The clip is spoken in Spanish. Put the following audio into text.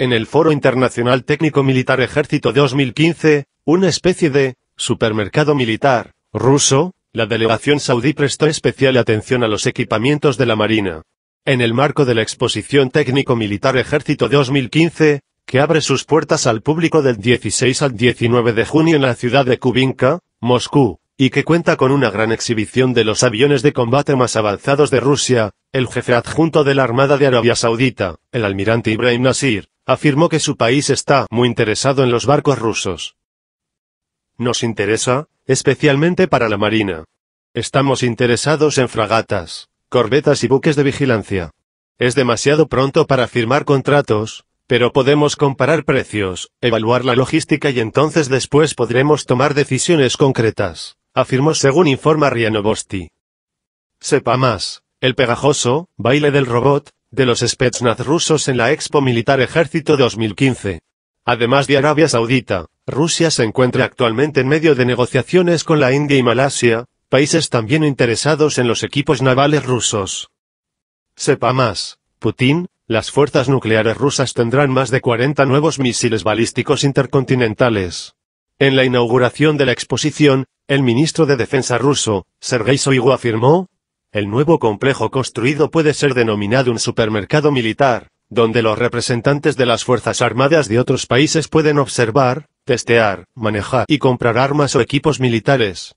En el Foro Internacional Técnico Militar Ejército 2015, una especie de supermercado militar ruso, la delegación saudí prestó especial atención a los equipamientos de la Marina. En el marco de la exposición Técnico Militar Ejército 2015, que abre sus puertas al público del 16 al 19 de junio en la ciudad de Kubinka, Moscú, y que cuenta con una gran exhibición de los aviones de combate más avanzados de Rusia, el jefe adjunto de la Armada de Arabia Saudita, el almirante Ibrahim Nasir, afirmó que su país está muy interesado en los barcos rusos. Nos interesa, especialmente para la Marina. Estamos interesados en fragatas, corbetas y buques de vigilancia. Es demasiado pronto para firmar contratos, pero podemos comparar precios, evaluar la logística y entonces después podremos tomar decisiones concretas, afirmó según informa Rianovosti. Sepa más, el pegajoso, baile del robot, de los Spetsnaz rusos en la Expo Militar Ejército 2015. Además de Arabia Saudita, Rusia se encuentra actualmente en medio de negociaciones con la India y Malasia, países también interesados en los equipos navales rusos. Sepa más, Putin, las fuerzas nucleares rusas tendrán más de 40 nuevos misiles balísticos intercontinentales. En la inauguración de la exposición, el ministro de Defensa ruso, Sergei Shoigu afirmó, el nuevo complejo construido puede ser denominado un supermercado militar, donde los representantes de las Fuerzas Armadas de otros países pueden observar, testear, manejar y comprar armas o equipos militares.